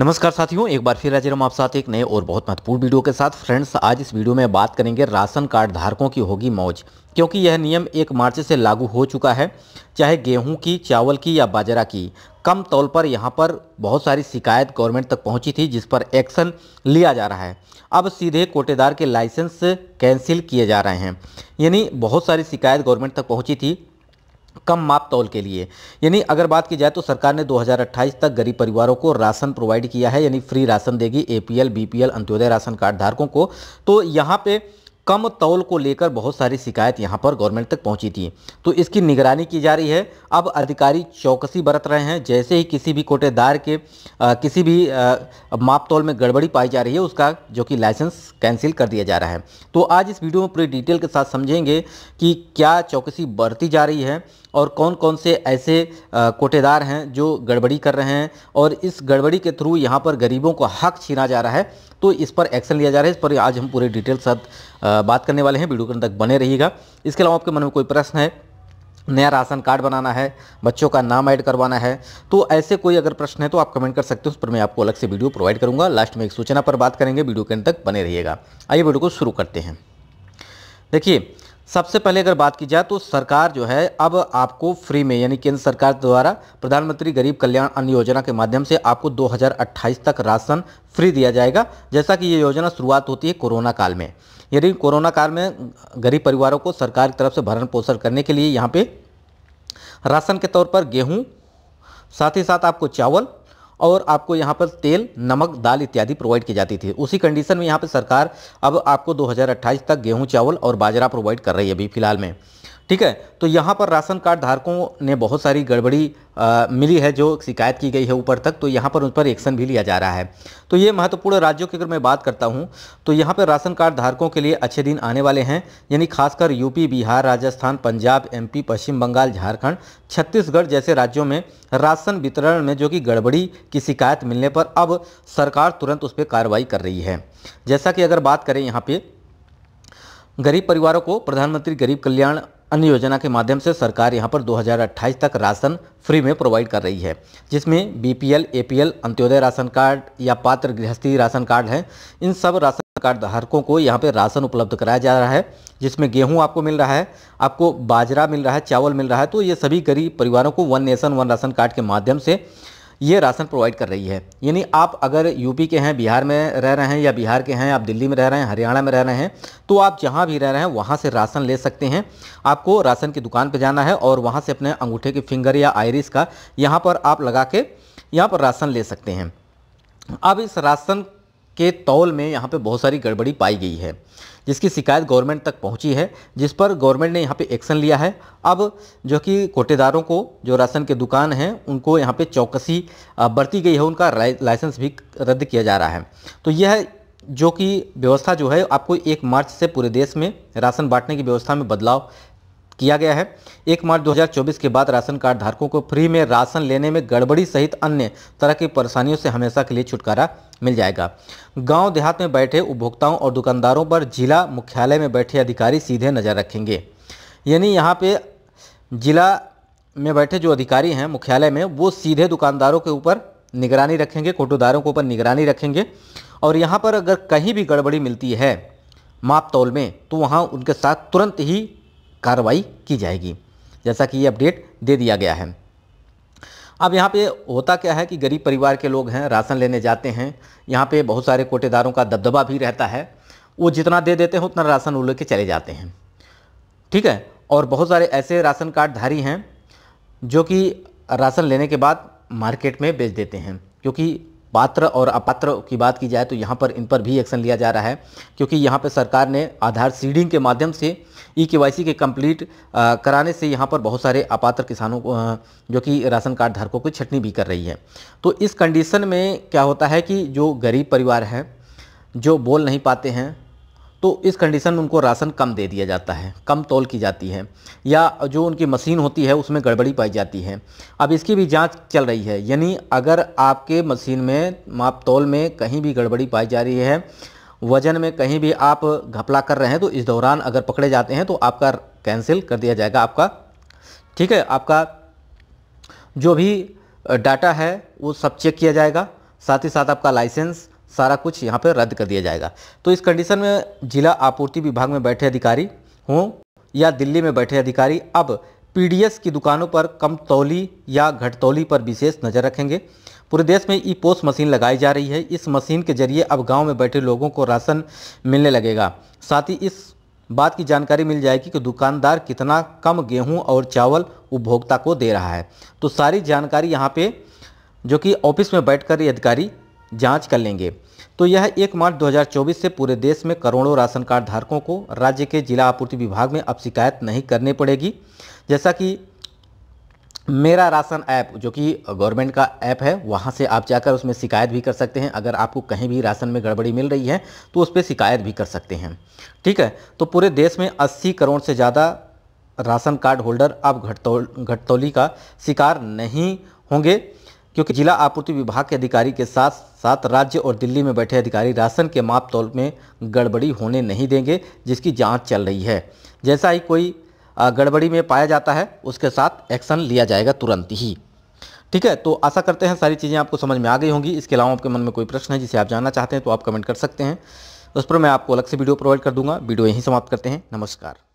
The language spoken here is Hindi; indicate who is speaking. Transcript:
Speaker 1: नमस्कार साथियों एक बार फिर आज हम आप साथ एक नए और बहुत महत्वपूर्ण वीडियो के साथ फ्रेंड्स आज इस वीडियो में बात करेंगे राशन कार्ड धारकों की होगी मौज क्योंकि यह नियम एक मार्च से लागू हो चुका है चाहे गेहूं की चावल की या बाजरा की कम तौल पर यहाँ पर बहुत सारी शिकायत गवर्नमेंट तक पहुँची थी जिस पर एक्शन लिया जा रहा है अब सीधे कोटेदार के लाइसेंस कैंसिल किए जा रहे हैं यानी बहुत सारी शिकायत गवर्नमेंट तक पहुँची थी कम माप तौल के लिए यानी अगर बात की जाए तो सरकार ने 2028 तक गरीब परिवारों को राशन प्रोवाइड किया है यानी फ्री राशन देगी APL BPL Antyodaya ration card धारकों को तो यहाँ पे कम तौल को लेकर बहुत सारी शिकायत यहाँ पर गवर्नमेंट तक पहुँची थी तो इसकी निगरानी की जा रही है अब अधिकारी चौकसी बरत रहे हैं जैसे ही किसी भी कोटेदार के आ, किसी भी माप तौल में गड़बड़ी पाई जा रही है उसका जो कि लाइसेंस कैंसिल कर दिया जा रहा है तो आज इस वीडियो में पूरी डिटेल के साथ समझेंगे कि क्या चौकसी बरती जा रही है और कौन कौन से ऐसे कोटेदार हैं जो गड़बड़ी कर रहे हैं और इस गड़बड़ी के थ्रू यहाँ पर गरीबों को हक छीना जा रहा है तो इस पर एक्शन लिया जा रहा है इस पर आज हम पूरे डिटेल साथ बात करने वाले हैं वीडियो के अंदर बने रहिएगा इसके अलावा आपके मन में कोई प्रश्न है नया राशन कार्ड बनाना है बच्चों का नाम ऐड करवाना है तो ऐसे कोई अगर प्रश्न है तो आप कमेंट कर सकते हो उस पर मैं आपको अलग से वीडियो प्रोवाइड करूंगा लास्ट में एक सूचना पर बात करेंगे वीडियो के अंत तक बने रहिएगा आइए वीडियो को शुरू करते हैं देखिए सबसे पहले अगर बात की जाए तो सरकार जो है अब आपको फ्री में यानी केंद्र सरकार द्वारा प्रधानमंत्री गरीब कल्याण अन्न योजना के माध्यम से आपको 2028 तक राशन फ्री दिया जाएगा जैसा कि ये योजना शुरुआत होती है कोरोना काल में यदि कोरोना काल में गरीब परिवारों को सरकार की तरफ से भरण पोषण करने के लिए यहाँ पर राशन के तौर पर गेहूँ साथ ही साथ आपको चावल और आपको यहाँ पर तेल नमक दाल इत्यादि प्रोवाइड की जाती थी उसी कंडीशन में यहाँ पर सरकार अब आपको 2028 तक गेहूँ चावल और बाजरा प्रोवाइड कर रही है अभी फिलहाल में ठीक है तो यहाँ पर राशन कार्ड धारकों ने बहुत सारी गड़बड़ी आ, मिली है जो शिकायत की गई है ऊपर तक तो यहाँ पर उन पर एक्शन भी लिया जा रहा है तो ये महत्वपूर्ण राज्यों की अगर मैं बात करता हूँ तो यहाँ पर राशन कार्ड धारकों के लिए अच्छे दिन आने वाले हैं यानी खासकर यूपी बिहार राजस्थान पंजाब एम पश्चिम बंगाल झारखंड छत्तीसगढ़ जैसे राज्यों में राशन वितरण में जो कि गड़बड़ी की शिकायत मिलने पर अब सरकार तुरंत उस पर कार्रवाई कर रही है जैसा कि अगर बात करें यहाँ पर गरीब परिवारों को प्रधानमंत्री गरीब कल्याण अन्य योजना के माध्यम से सरकार यहां पर 2028 तक राशन फ्री में प्रोवाइड कर रही है जिसमें BPL, APL, Antyodaya ration card या पात्र गृहस्थी राशन कार्ड हैं इन सब राशन कार्ड धारकों को यहाँ पे राशन उपलब्ध कराया जा रहा है जिसमें गेहूं आपको मिल रहा है आपको बाजरा मिल रहा है चावल मिल रहा है तो ये सभी गरीब परिवारों को one nation one ration card के माध्यम से ये राशन प्रोवाइड कर रही है यानी आप अगर यूपी के हैं बिहार में रह रहे हैं या बिहार के हैं आप दिल्ली में रह रहे हैं हरियाणा में रह रहे हैं तो आप जहाँ भी रह रहे हैं वहाँ से राशन ले सकते हैं आपको राशन की दुकान पर जाना है और वहाँ से अपने अंगूठे के फिंगर या आयरिस का यहाँ पर आप लगा के यहाँ पर राशन ले सकते हैं अब इस राशन के तौल में यहाँ पे बहुत सारी गड़बड़ी पाई गई है जिसकी शिकायत गवर्नमेंट तक पहुँची है जिस पर गवर्नमेंट ने यहाँ पे एक्शन लिया है अब जो कि कोटेदारों को जो राशन के दुकान हैं उनको यहाँ पे चौकसी बरती गई है उनका लाइसेंस भी रद्द किया जा रहा है तो यह जो कि व्यवस्था जो है आपको एक मार्च से पूरे देश में राशन बांटने की व्यवस्था में बदलाव किया गया है एक मार्च 2024 के बाद राशन कार्ड धारकों को फ्री में राशन लेने में गड़बड़ी सहित अन्य तरह की परेशानियों से हमेशा के लिए छुटकारा मिल जाएगा गांव देहात में बैठे उपभोक्ताओं और दुकानदारों पर जिला मुख्यालय में बैठे अधिकारी सीधे नज़र रखेंगे यानी यहाँ पे जिला में बैठे जो अधिकारी हैं मुख्यालय में वो सीधे दुकानदारों के ऊपर निगरानी रखेंगे कोटोदारों के ऊपर निगरानी रखेंगे और यहाँ पर अगर कहीं भी गड़बड़ी मिलती है माप तौल में तो वहाँ उनके साथ तुरंत ही कार्रवाई की जाएगी जैसा कि ये अपडेट दे दिया गया है अब यहाँ पे होता क्या है कि गरीब परिवार के लोग हैं राशन लेने जाते हैं यहाँ पे बहुत सारे कोटेदारों का दबदबा भी रहता है वो जितना दे देते हैं उतना राशन वो लेके चले जाते हैं ठीक है और बहुत सारे ऐसे राशन कार्डधारी हैं जो कि राशन लेने के बाद मार्केट में बेच देते हैं क्योंकि पात्र और अपात्र की बात की जाए तो यहाँ पर इन पर भी एक्शन लिया जा रहा है क्योंकि यहाँ पर सरकार ने आधार सीडिंग के माध्यम से ई e के के कंप्लीट कराने से यहाँ पर बहुत सारे अपात्र किसानों को जो कि राशन कार्ड धारकों को छटनी भी कर रही है तो इस कंडीशन में क्या होता है कि जो गरीब परिवार हैं जो बोल नहीं पाते हैं तो इस कंडीशन में उनको राशन कम दे दिया जाता है कम तोल की जाती है या जो उनकी मशीन होती है उसमें गड़बड़ी पाई जाती है अब इसकी भी जांच चल रही है यानी अगर आपके मशीन में माप तोल में कहीं भी गड़बड़ी पाई जा रही है वजन में कहीं भी आप घपला कर रहे हैं तो इस दौरान अगर पकड़े जाते हैं तो आपका कैंसिल कर दिया जाएगा आपका ठीक है आपका जो भी डाटा है वो सब चेक किया जाएगा साथ ही साथ आपका लाइसेंस सारा कुछ यहाँ पर रद्द कर दिया जाएगा तो इस कंडीशन में जिला आपूर्ति विभाग में बैठे अधिकारी हों या दिल्ली में बैठे अधिकारी अब पीडीएस की दुकानों पर कम तौली या घटतौली पर विशेष नज़र रखेंगे पूरे देश में ई पोस्ट मशीन लगाई जा रही है इस मशीन के जरिए अब गांव में बैठे लोगों को राशन मिलने लगेगा साथ ही इस बात की जानकारी मिल जाएगी कि दुकानदार कितना कम गेहूं और चावल उपभोक्ता को दे रहा है तो सारी जानकारी यहाँ पे जो कि ऑफिस में बैठकर ये अधिकारी जांच कर लेंगे तो यह एक मार्च 2024 से पूरे देश में करोड़ों राशन कार्ड धारकों को राज्य के जिला आपूर्ति विभाग में अब शिकायत नहीं करनी पड़ेगी जैसा कि मेरा राशन ऐप जो कि गवर्नमेंट का ऐप है वहाँ से आप जाकर उसमें शिकायत भी कर सकते हैं अगर आपको कहीं भी राशन में गड़बड़ी मिल रही है तो उस पर शिकायत भी कर सकते हैं ठीक है तो पूरे देश में 80 करोड़ से ज़्यादा राशन कार्ड होल्डर अब घटतौली का शिकार नहीं होंगे क्योंकि जिला आपूर्ति विभाग के अधिकारी के साथ साथ राज्य और दिल्ली में बैठे अधिकारी राशन के माप तौल में गड़बड़ी होने नहीं देंगे जिसकी जांच चल रही है जैसा ही कोई गड़बड़ी में पाया जाता है उसके साथ एक्शन लिया जाएगा तुरंत ही ठीक है तो आशा करते हैं सारी चीज़ें आपको समझ में आ गई होंगी इसके अलावा आपके मन में कोई प्रश्न है जिसे आप जानना चाहते हैं तो आप कमेंट कर सकते हैं उस पर मैं आपको अलग से वीडियो प्रोवाइड कर दूंगा वीडियो यहीं समाप्त करते हैं नमस्कार